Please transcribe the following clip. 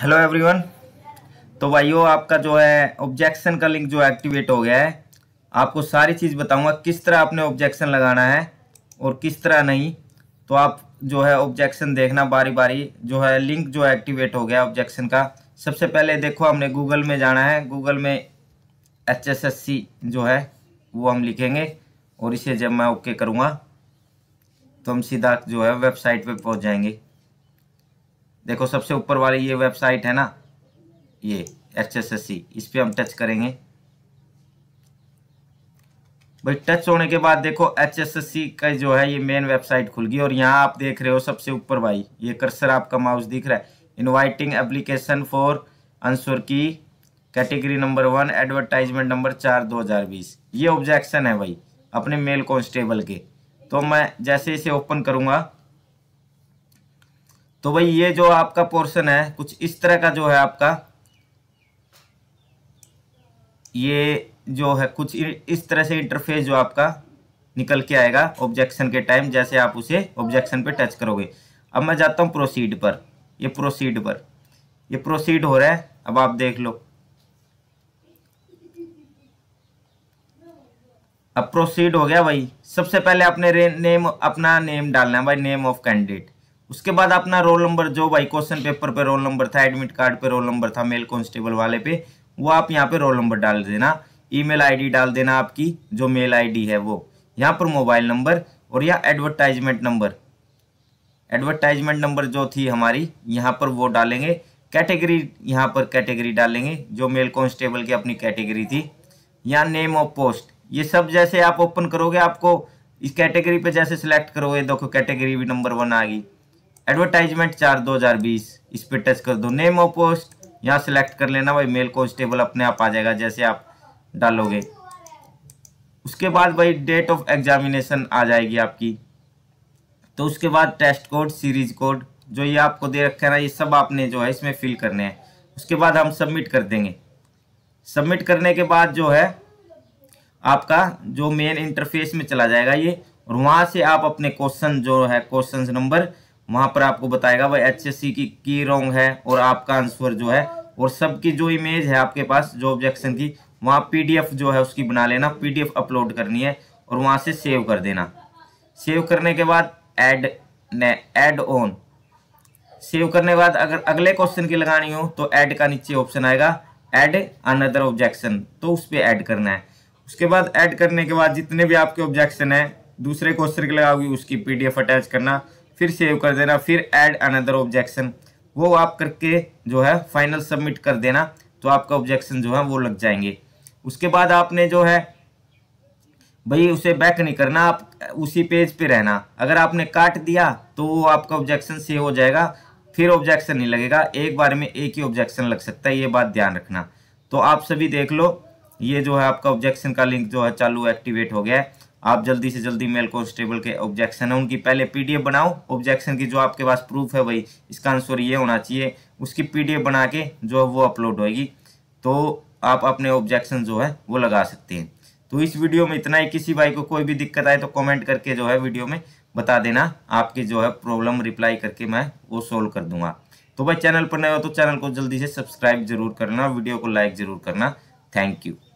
hello everyone तो भाइयों आपका जो है ऑब्जेक्शन का लिंक जो एक्टिवेट हो गया है आपको सारी चीज़ बताऊंगा किस तरह आपने ऑब्जेक्शन लगाना है और किस तरह नहीं तो आप जो है ऑब्जेक्शन देखना बारी बारी जो है लिंक जो एक्टिवेट हो गया ऑब्जेक्शन का सबसे पहले देखो हमने गूगल में जाना है गूगल में एच एस एस सी जो है वो हम लिखेंगे और इसे जब मैं ओके करूँगा तो हम सीधा जो है वेबसाइट पर पहुँच जाएंगे देखो सबसे ऊपर वाली ये वेबसाइट है ना ये एच एस एस सी इस पर हम टच करेंगे भाई टच होने के बाद देखो एच एस एस सी का जो है ये मेन वेबसाइट खुल गई और यहाँ आप देख रहे हो सबसे ऊपर भाई ये कर्सर आपका माउस दिख रहा है इनवाइटिंग एप्लीकेशन फॉर अंसुर की category number one advertisement number चार दो हज़ार बीस ये ऑब्जेक्शन है भाई अपने मेल कॉन्स्टेबल के तो मैं जैसे इसे ओपन करूंगा तो भाई ये जो आपका पोर्शन है कुछ इस तरह का जो है आपका ये जो है कुछ इस तरह से इंटरफेस जो आपका निकल के आएगा ऑब्जेक्शन के टाइम जैसे आप उसे ऑब्जेक्शन पे टच करोगे अब मैं जाता हूँ प्रोसीड पर ये प्रोसीड पर ये प्रोसीड हो रहा है अब आप देख लो अब प्रोसीड हो गया भाई सबसे पहले अपने नेम अपना नेम डालना है भाई नेम ऑफ कैंडिडेट उसके बाद अपना रोल नंबर जो भाई क्वेश्चन पेपर पे रोल नंबर था एडमिट कार्ड पे रोल नंबर था मेल कॉन्स्टेबल वाले पे वो आप यहाँ पे रोल नंबर डाल देना ईमेल आईडी डाल देना आपकी जो मेल आईडी है वो यहाँ पर मोबाइल नंबर और यहाँ एडवर्टाइजमेंट नंबर एडवर्टाइजमेंट नंबर जो थी हमारी यहाँ पर वो डालेंगे कैटेगरी यहाँ पर कैटेगरी डालेंगे जो मेल कॉन्स्टेबल की अपनी कैटेगरी थी या नेम ऑफ पोस्ट ये सब जैसे आप ओपन करोगे आपको इस कैटेगरी पे जैसे सिलेक्ट करोगे देखो कैटेगरी भी नंबर वन आ गई एडवर्टाइजमेंट चार दो हजार बीस इस पर टच कर दो नेम ऑफ पोस्ट यहाँ सेलेक्ट कर लेना भाई मेल कॉन्स्टेबल अपने आप आ जाएगा जैसे आप डालोगे उसके बाद भाई डेट ऑफ एग्जामिनेशन आ जाएगी आपकी तो उसके बाद टेस्ट कोड सीरीज कोड जो ये आपको दे रखा है ना ये सब आपने जो है इसमें फिल करने हैं उसके बाद हम सबमिट कर देंगे सबमिट करने के बाद जो है आपका जो मेन इंटरफेस में चला जाएगा ये और वहाँ से आप अपने क्वेश्चन जो है क्वेश्चन नंबर वहां पर आपको बताएगा भाई एच एस सी की की रॉन्ग है और आपका आंसर जो है और सबकी जो इमेज है आपके पास जो ऑब्जेक्शन की वहाँ पीडीएफ जो है उसकी बना लेना पीडीएफ अपलोड करनी है और वहाँ से सेव कर देना सेव करने के बाद एड ने एड ऑन सेव करने के बाद अगर अगले क्वेश्चन की लगानी हो तो ऐड का नीचे ऑप्शन आएगा ऐड अनदर ऑब्जेक्शन तो उस पर ऐड करना है उसके बाद ऐड करने के बाद जितने भी आपके ऑब्जेक्शन हैं दूसरे क्वेश्चन की लगाओगी उसकी पीडीएफ अटैच करना फिर सेव कर देना फिर एड अनदर ऑब्जेक्शन वो आप करके जो है फाइनल सबमिट कर देना तो आपका ऑब्जेक्शन जो है वो लग जाएंगे उसके बाद आपने जो है भाई उसे बैक नहीं करना आप उसी पेज पे रहना अगर आपने काट दिया तो वो आपका ऑब्जेक्शन सेव हो जाएगा फिर ऑब्जेक्शन नहीं लगेगा एक बार में एक ही ऑब्जेक्शन लग सकता है ये बात ध्यान रखना तो आप सभी देख लो ये जो है आपका ऑब्जेक्शन का लिंक जो है चालू एक्टिवेट हो गया है आप जल्दी से जल्दी मेल कॉन्स्टेबल के ऑब्जेक्शन है उनकी पहले पीडीएफ बनाओ ऑब्जेक्शन की जो आपके पास प्रूफ है वही इसका आंसर ये होना चाहिए उसकी पीडीएफ बना के जो है वो अपलोड होगी तो आप अपने ऑब्जेक्शन जो है वो लगा सकते हैं तो इस वीडियो में इतना ही किसी भाई को कोई भी दिक्कत आए तो कमेंट करके जो है वीडियो में बता देना आपकी जो है प्रॉब्लम रिप्लाई करके मैं वो सॉल्व कर दूंगा तो भाई चैनल पर नए हो तो चैनल को जल्दी से सब्सक्राइब जरूर करना वीडियो को लाइक जरूर करना थैंक यू